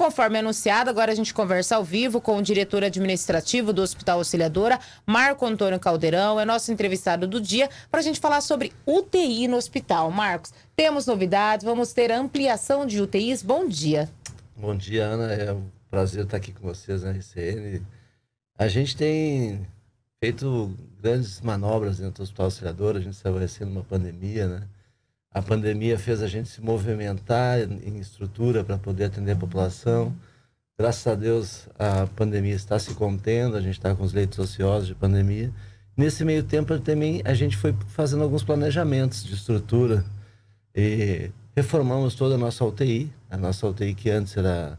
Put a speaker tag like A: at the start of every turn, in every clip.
A: conforme anunciado, agora a gente conversa ao vivo com o diretor administrativo do Hospital Auxiliadora, Marco Antônio Caldeirão, é nosso entrevistado do dia, para a gente falar sobre UTI no hospital. Marcos, temos novidades, vamos ter ampliação de UTIs. Bom dia. Bom
B: dia, Ana. É um prazer estar aqui com vocês na RCN. A gente tem feito grandes manobras dentro do Hospital Auxiliadora, a gente está recebendo uma pandemia, né? A pandemia fez a gente se movimentar em estrutura para poder atender a população. Graças a Deus, a pandemia está se contendo, a gente está com os leitos ociosos de pandemia. Nesse meio tempo, também a gente foi fazendo alguns planejamentos de estrutura. E reformamos toda a nossa UTI, a nossa UTI que antes era.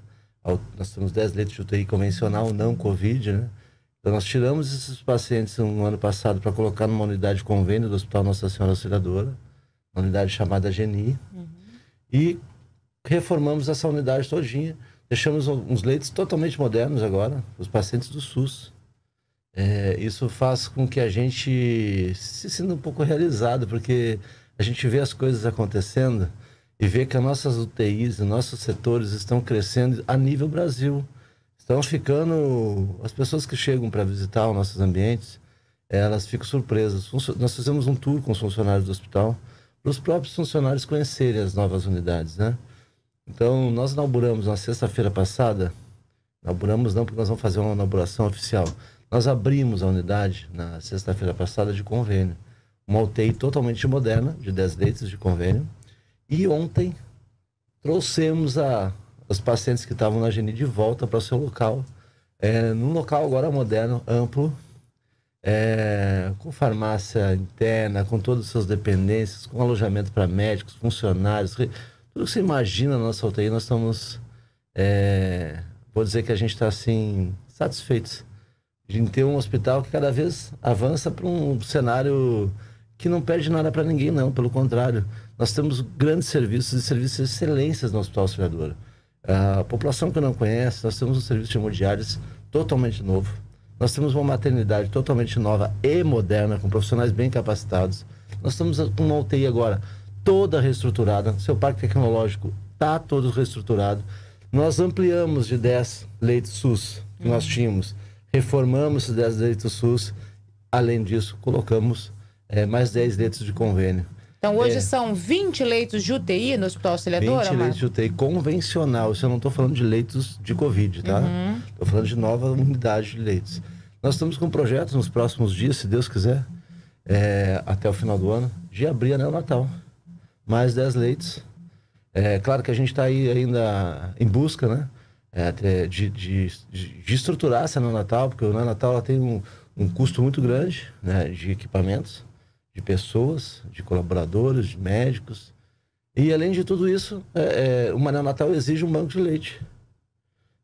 B: Nós temos 10 leitos de UTI convencional, não Covid, né? Então, nós tiramos esses pacientes no ano passado para colocar numa unidade de convênio do Hospital Nossa Senhora Auxiliadora uma unidade chamada Geni, uhum. e reformamos essa unidade todinha. Deixamos uns leitos totalmente modernos agora, os pacientes do SUS. É, isso faz com que a gente se sinta um pouco realizado, porque a gente vê as coisas acontecendo e vê que as nossas UTIs, nossos setores estão crescendo a nível Brasil. Estão ficando. As pessoas que chegam para visitar os nossos ambientes, elas ficam surpresas. Nós fizemos um tour com os funcionários do hospital para os próprios funcionários conhecerem as novas unidades, né? Então, nós inauguramos na sexta-feira passada, inauguramos não porque nós vamos fazer uma inauguração oficial, nós abrimos a unidade na sexta-feira passada de convênio, uma UTI totalmente moderna, de 10 leitos de convênio, e ontem trouxemos a, os pacientes que estavam na Geni de volta para o seu local, é, num local agora moderno, amplo, é, com farmácia interna, com todas as suas dependências, com alojamento para médicos, funcionários, tudo que você imagina na nossa UTI, nós estamos. É, vou dizer que a gente está assim, satisfeitos de ter um hospital que cada vez avança para um cenário que não perde nada para ninguém, não. Pelo contrário, nós temos grandes serviços e serviços de excelências no Hospital Auxiliadora. A população que não conhece, nós temos um serviço de hemodiálise totalmente novo nós temos uma maternidade totalmente nova e moderna, com profissionais bem capacitados. Nós estamos com uma UTI agora toda reestruturada, seu parque tecnológico está todo reestruturado. Nós ampliamos de 10 leitos SUS que nós uhum. tínhamos, reformamos os 10 leitos SUS, além disso, colocamos é, mais 10 leitos de convênio. Então, hoje é. são
A: 20 leitos de UTI no Hospital Auxiliadora? 20 leitos
B: de UTI convencional. Isso eu não estou falando de leitos de Covid, tá? Uhum. Estou falando de nova unidade de leitos. Nós estamos com um projeto nos próximos dias, se Deus quiser, é, até o final do ano, de abrir a Neonatal Mais 10 leitos. É claro que a gente está aí ainda em busca, né? É, de, de, de, estruturar essa Neonatal porque o Neonatal ela tem um, um custo muito grande né? de equipamentos, de pessoas, de colaboradores, de médicos. E além de tudo isso, é, é, uma neonatal exige um banco de leite.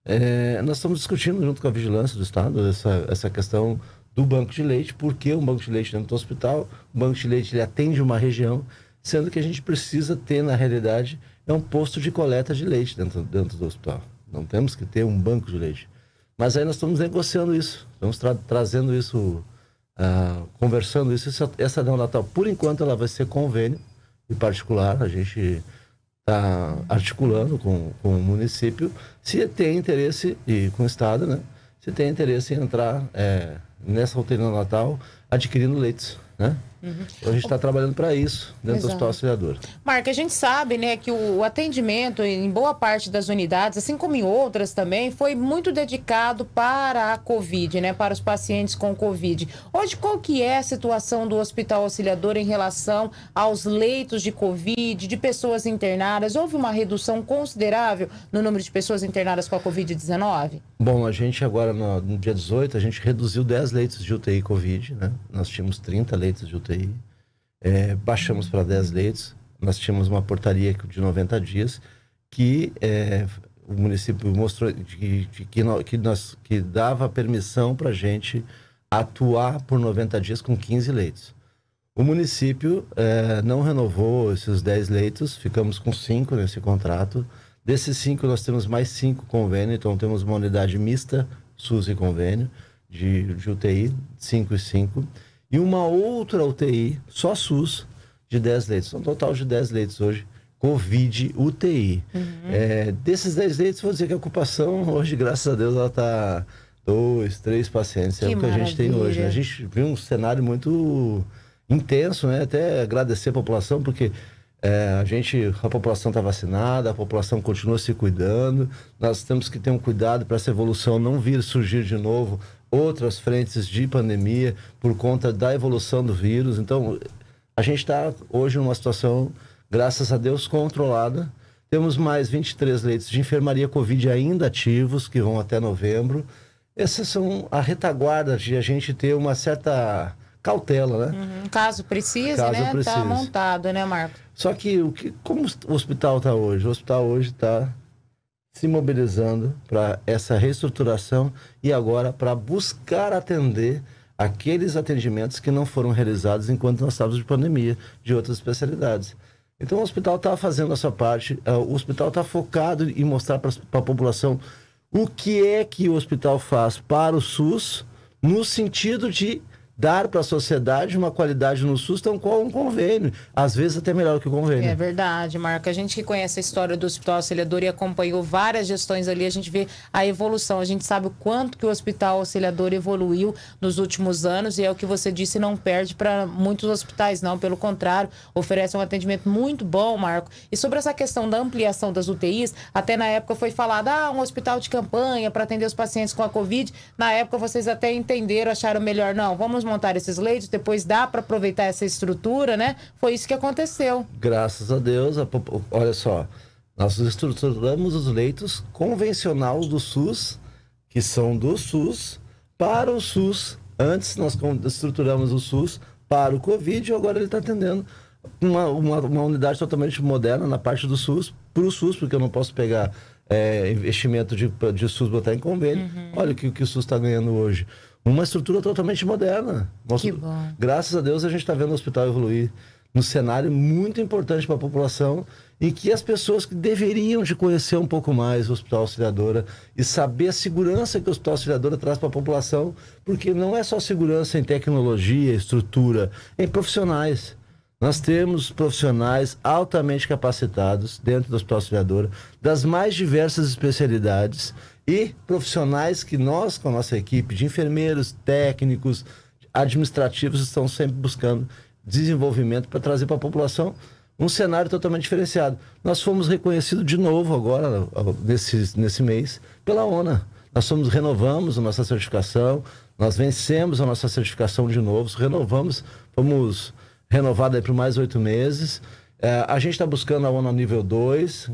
B: É, nós estamos discutindo junto com a vigilância do Estado essa, essa questão do banco de leite, porque o banco de leite dentro do hospital, o banco de leite ele atende uma região, sendo que a gente precisa ter, na realidade, é um posto de coleta de leite dentro, dentro do hospital. Não temos que ter um banco de leite. Mas aí nós estamos negociando isso, estamos tra trazendo isso, uh, conversando isso. Essa, essa não natal, por enquanto, ela vai ser convênio e particular. A gente está articulando com, com o município, se tem interesse, e com o Estado, né? Se tem interesse em entrar é, nessa rotina natal adquirindo leitos, né? Uhum. Então a gente está trabalhando para isso dentro Exato. do Hospital Auxiliador.
A: Marca, a gente sabe né, que o atendimento em boa parte das unidades, assim como em outras também, foi muito dedicado para a Covid, né, para os pacientes com Covid. Hoje, qual que é a situação do Hospital Auxiliador em relação aos leitos de Covid, de pessoas internadas? Houve uma redução considerável no número de pessoas internadas com a Covid-19?
B: Bom, a gente agora, no, no dia 18, a gente reduziu 10 leitos de UTI Covid, né? Nós tínhamos 30 leitos de UTI UTI. É, baixamos para 10 leitos. Nós tínhamos uma portaria de 90 dias que é, o município mostrou de, de, que, no, que, nós, que dava permissão para a gente atuar por 90 dias com 15 leitos. O município é, não renovou esses 10 leitos, ficamos com 5 nesse contrato. Desses 5, nós temos mais 5 convênios, então temos uma unidade mista, SUS e convênio, de, de UTI, 5 e 5 e uma outra UTI, só SUS, de 10 leitos. um então, total de 10 leitos hoje, Covid UTI. Uhum. É, desses 10 leitos, vou dizer que a ocupação hoje, graças a Deus, ela está dois, três pacientes. É que é o que maravilha. a gente tem hoje. Né? A gente viu um cenário muito intenso, né? Até agradecer a população, porque é, a gente, a população está vacinada, a população continua se cuidando. Nós temos que ter um cuidado para essa evolução não vir surgir de novo outras frentes de pandemia por conta da evolução do vírus. Então, a gente está hoje numa situação, graças a Deus, controlada. Temos mais 23 leitos de enfermaria Covid ainda ativos, que vão até novembro. Essas são a retaguarda de a gente ter uma certa cautela, né?
A: Uhum. Caso precise, Caso né? Tá precise. Tá montado, né, Marco?
B: Só que, o que como o hospital está hoje? O hospital hoje está se mobilizando para essa reestruturação e agora para buscar atender aqueles atendimentos que não foram realizados enquanto nós estávamos de pandemia de outras especialidades. Então o hospital está fazendo a sua parte, eh, o hospital está focado em mostrar para a população o que é que o hospital faz para o SUS no sentido de dar para a sociedade uma qualidade no SUS tão qual um convênio. Às vezes até melhor que o
A: convênio. É verdade, Marco. A gente que conhece a história do Hospital Auxiliador e acompanhou várias gestões ali, a gente vê a evolução. A gente sabe o quanto que o Hospital Auxiliador evoluiu nos últimos anos e é o que você disse, não perde para muitos hospitais, não. Pelo contrário, oferece um atendimento muito bom, Marco. E sobre essa questão da ampliação das UTIs, até na época foi falado, ah, um hospital de campanha para atender os pacientes com a Covid. Na época vocês até entenderam, acharam melhor, não, vamos montar esses leitos, depois dá para aproveitar essa estrutura, né? Foi isso que aconteceu.
B: Graças a Deus, a, olha só, nós estruturamos os leitos convencionais do SUS, que são do SUS, para o SUS. Antes nós estruturamos o SUS para o Covid e agora ele está atendendo uma, uma, uma, unidade totalmente moderna na parte do SUS, para o SUS, porque eu não posso pegar é, investimento de, de SUS botar em convênio. Uhum. Olha o que, que o SUS está ganhando hoje uma estrutura totalmente moderna. Nosso, graças a Deus a gente está vendo o hospital evoluir num cenário muito importante para a população em que as pessoas que deveriam de conhecer um pouco mais o Hospital Auxiliadora e saber a segurança que o Hospital Auxiliadora traz para a população, porque não é só segurança em tecnologia, estrutura, em profissionais. Nós temos profissionais altamente capacitados dentro do Hospital Auxiliadora, das mais diversas especialidades e profissionais que nós, com a nossa equipe de enfermeiros, técnicos, administrativos, estão sempre buscando desenvolvimento para trazer para a população um cenário totalmente diferenciado. Nós fomos reconhecidos de novo agora, nesse, nesse mês, pela ONA. Nós somos renovamos a nossa certificação, nós vencemos a nossa certificação de novo, renovamos, fomos renovada por mais oito meses. É, a gente está buscando a ONU nível 2.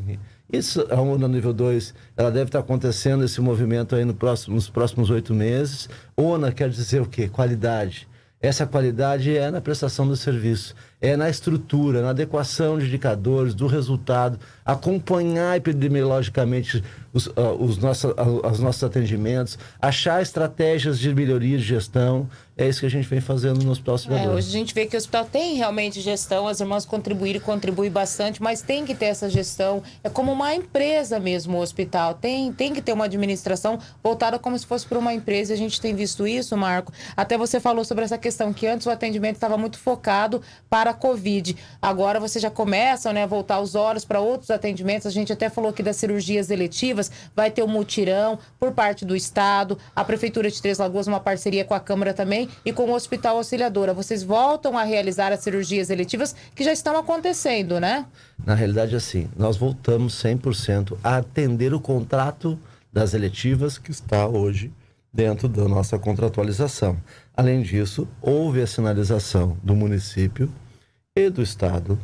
B: Isso, a ONU nível 2, ela deve estar tá acontecendo esse movimento aí no próximo, nos próximos oito meses. ONU quer dizer o quê? Qualidade. Essa qualidade é na prestação do serviço é, na estrutura, na adequação de indicadores, do resultado, acompanhar epidemiologicamente os, uh, os nossos, uh, os nossos atendimentos, achar estratégias de melhoria de gestão. É isso que a gente vem fazendo no Hospital Cidadão. É, hoje a gente
A: vê que o hospital tem realmente gestão, as irmãs contribuíram e contribuem bastante, mas tem que ter essa gestão. É como uma empresa mesmo o hospital. Tem, tem que ter uma administração voltada como se fosse para uma empresa. A gente tem visto isso, Marco. Até você falou sobre essa questão que antes o atendimento estava muito focado para Covid. Agora vocês já começam né, a voltar os olhos para outros atendimentos. A gente até falou que das cirurgias eletivas, vai ter um mutirão por parte do Estado, a Prefeitura de Três Lagoas, uma parceria com a Câmara também e com o Hospital Auxiliadora. Vocês voltam a realizar as cirurgias eletivas que já estão acontecendo, né?
B: Na realidade, assim, nós voltamos 100% a atender o contrato das eletivas que está hoje dentro da nossa contratualização. Além disso, houve a sinalização do município e do Estado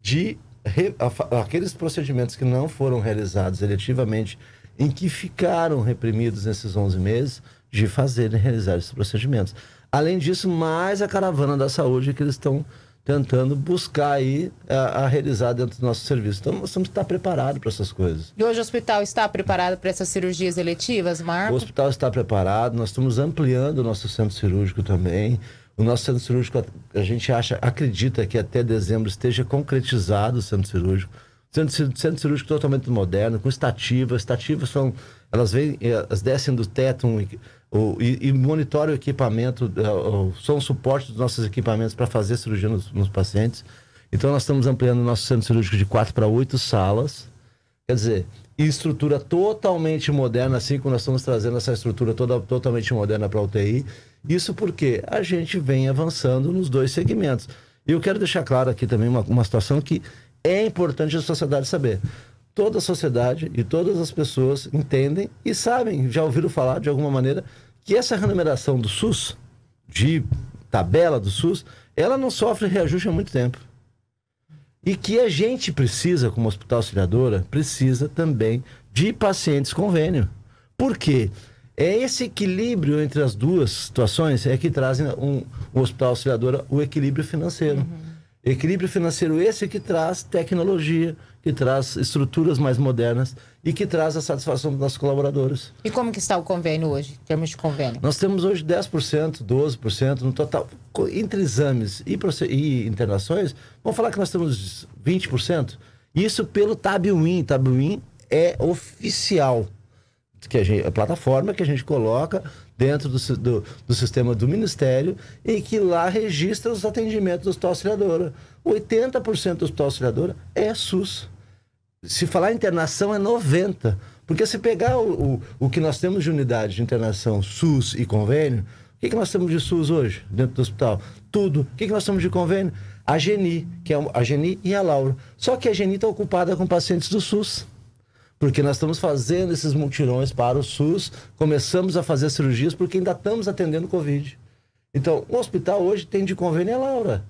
B: de re... aqueles procedimentos que não foram realizados eletivamente, em que ficaram reprimidos nesses 11 meses, de fazerem realizar esses procedimentos. Além disso, mais a caravana da saúde que eles estão tentando buscar aí a, a, realizar dentro do nosso serviço. Então, nós temos que estar preparados para essas coisas.
A: E hoje o hospital está preparado para essas cirurgias eletivas, Marco? O
B: hospital está preparado, nós estamos ampliando o nosso centro cirúrgico também. O nosso centro cirúrgico, a gente acha, acredita que até dezembro esteja concretizado o centro cirúrgico. Centro, centro cirúrgico totalmente moderno, com estativas. Estativas são. Elas vêm, eh, elas descem do teto um, o, e, e monitoram o equipamento, eh, o, são suporte dos nossos equipamentos para fazer cirurgia nos, nos pacientes. Então, nós estamos ampliando o nosso centro cirúrgico de quatro para oito salas. Quer dizer, estrutura totalmente moderna, assim como nós estamos trazendo essa estrutura toda, totalmente moderna para a UTI. Isso porque a gente vem avançando nos dois segmentos. E eu quero deixar claro aqui também uma, uma situação que é importante a sociedade saber. Toda a sociedade e todas as pessoas entendem e sabem, já ouviram falar de alguma maneira, que essa remuneração do SUS, de tabela do SUS, ela não sofre reajuste há muito tempo. E que a gente precisa, como hospital auxiliadora, precisa também de pacientes convênio. Por quê? Porque é esse equilíbrio entre as duas situações é que trazem um, o Hospital Auxiliadora o equilíbrio financeiro. Uhum. Equilíbrio financeiro esse que traz tecnologia, que traz estruturas mais modernas e que traz a satisfação dos nossos
A: colaboradores. E como que está o convênio hoje, em termos de convênio?
B: Nós temos hoje 10%, 12% no total. Entre exames e, e internações, vamos falar que nós temos 20%. Isso pelo TabWin. TabWin é oficial que a, gente, a plataforma que a gente coloca dentro do, do, do, sistema do Ministério e que lá registra os atendimentos dos auxiliadora. 80% dos auxiliadora é SUS. Se falar internação é 90%. Porque se pegar o, o, o que nós temos de unidade de internação SUS e convênio, o que, que nós temos de SUS hoje dentro do hospital? Tudo. O que, que nós temos de convênio? A Geni, que é a Geni e a Laura. Só que a Geni está ocupada com pacientes do SUS. Porque nós estamos fazendo esses mutirões para o SUS, começamos a fazer cirurgias porque ainda estamos atendendo Covid. Então, o hospital hoje tem de convênio a Laura.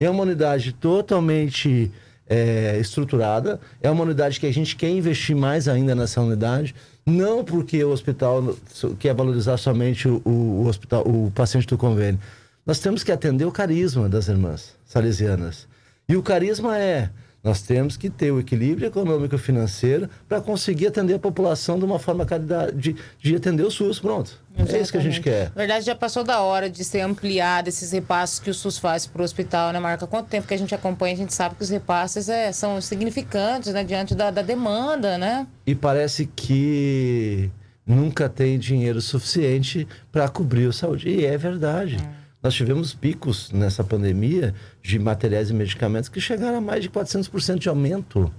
B: É uma unidade totalmente é, estruturada, é uma unidade que a gente quer investir mais ainda nessa unidade, não porque o hospital quer valorizar somente o, o, hospital, o paciente do convênio. Nós temos que atender o carisma das irmãs salesianas. E o carisma é nós temos que ter o equilíbrio econômico financeiro para conseguir atender a população de uma forma de, de atender o SUS, pronto. Exatamente. É isso que a gente quer. Na
A: verdade, já passou da hora de ser ampliado esses repasses que o SUS faz para o hospital, né, Marca? Quanto tempo que a gente acompanha, a gente sabe que os repasses é, são significantes né, diante da, da demanda, né?
B: E parece que nunca tem dinheiro suficiente para cobrir o saúde. E é verdade. Hum. Nós tivemos picos nessa pandemia de materiais e medicamentos que chegaram a mais de 400% de aumento.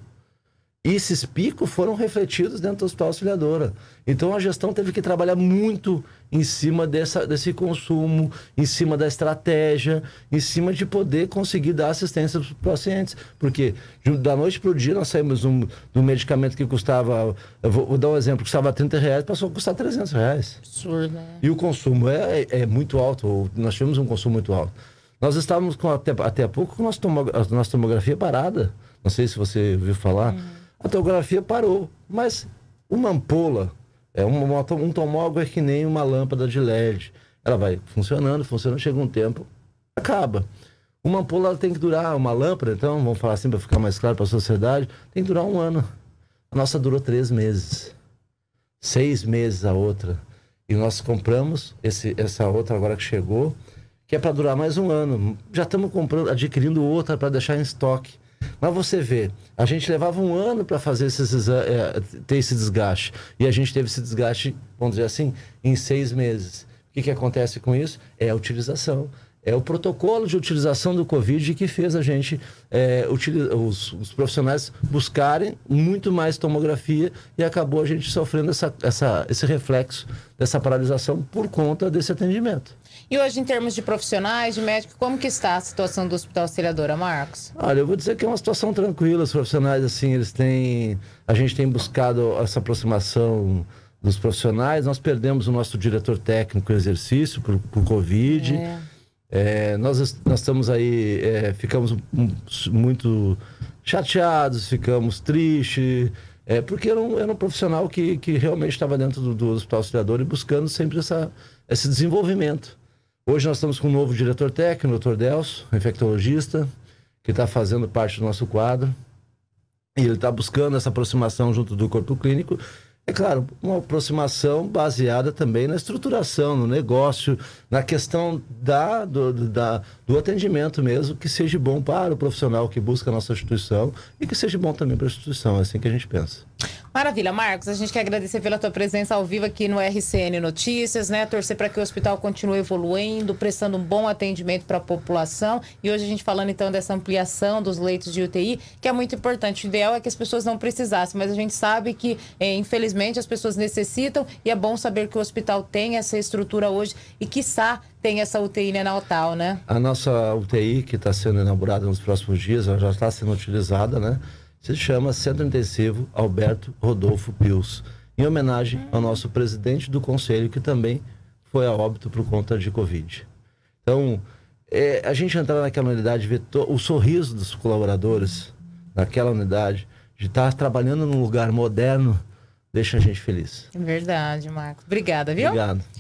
B: E esses picos foram refletidos dentro do hospital auxiliadora. Então a gestão teve que trabalhar muito em cima dessa, desse consumo, em cima da estratégia, em cima de poder conseguir dar assistência para os pacientes. Porque da noite para o dia nós saímos um, de um medicamento que custava, vou, vou, dar um exemplo, custava 30 reais, passou a custar 300 reais.
A: Absurdo, né?
B: E o consumo é, é, é muito alto, nós tivemos um consumo muito alto. Nós estávamos com, até, até há pouco com a nossa tomografia parada. Não sei se você ouviu falar. Uhum a tomografia parou. Mas uma ampola, é um tomógrafo é que nem uma lâmpada de LED. Ela vai funcionando, funcionando, chega um tempo, acaba. Uma ampola tem que durar, uma lâmpada, então, vamos falar assim para ficar mais claro para a sociedade, tem que durar um ano. A nossa durou três meses. Seis meses a outra. E nós compramos esse, essa outra agora que chegou, que é para durar mais um ano. Já estamos comprando, adquirindo outra para deixar em estoque. Mas você vê, a gente levava um ano para fazer esses, é, ter esse desgaste. E a gente teve esse desgaste, vamos dizer assim, em seis meses. O que, que acontece com isso? É a utilização. É o protocolo de utilização do Covid que fez a gente, é, os, os, profissionais buscarem muito mais tomografia e acabou a gente sofrendo essa, essa, esse reflexo dessa paralisação por conta desse atendimento.
A: E hoje, em termos de profissionais, de médico, como que está a situação do Hospital Auxiliadora, Marcos?
B: Olha, eu vou dizer que é uma situação tranquila. Os profissionais, assim, eles têm... A gente tem buscado essa aproximação dos profissionais. Nós perdemos o nosso diretor técnico em exercício por, por Covid. É. É, nós, nós estamos aí, é, ficamos muito chateados, ficamos tristes, é, porque era um, era um profissional que, que realmente estava dentro do, do Hospital Auxiliador e buscando sempre essa, esse desenvolvimento. Hoje nós estamos com um novo diretor técnico, o Dr. Delso, infectologista, que está fazendo parte do nosso quadro. E ele está buscando essa aproximação junto do corpo clínico é claro, uma aproximação baseada também na estruturação, no negócio, na questão da, do, da, do atendimento mesmo, que seja bom para o profissional que busca a nossa instituição e que seja bom também para a instituição. É assim que a gente pensa.
A: Maravilha, Marcos. A gente quer agradecer pela tua presença ao vivo aqui no RCN Notícias, né? Torcer para que o hospital continue evoluindo, prestando um bom atendimento para a população. E hoje a gente falando então dessa ampliação dos leitos de UTI, que é muito importante. O ideal é que as pessoas não precisassem, mas a gente sabe que, é, infelizmente, as pessoas necessitam e é bom saber que o hospital tem essa estrutura hoje e, quiçá, tem essa UTI neonatal, né?
B: A nossa UTI, que está sendo inaugurada nos próximos dias, ela já está sendo utilizada, né? se chama Centro Intensivo Alberto Rodolfo Pius, em homenagem ao nosso presidente do conselho, que também foi a óbito por conta de Covid. Então, é, a gente entrar naquela unidade, ver o sorriso dos colaboradores naquela unidade, de estar trabalhando num lugar moderno, deixa a gente feliz.
A: Verdade, Marcos. Obrigada, viu?
B: Obrigado.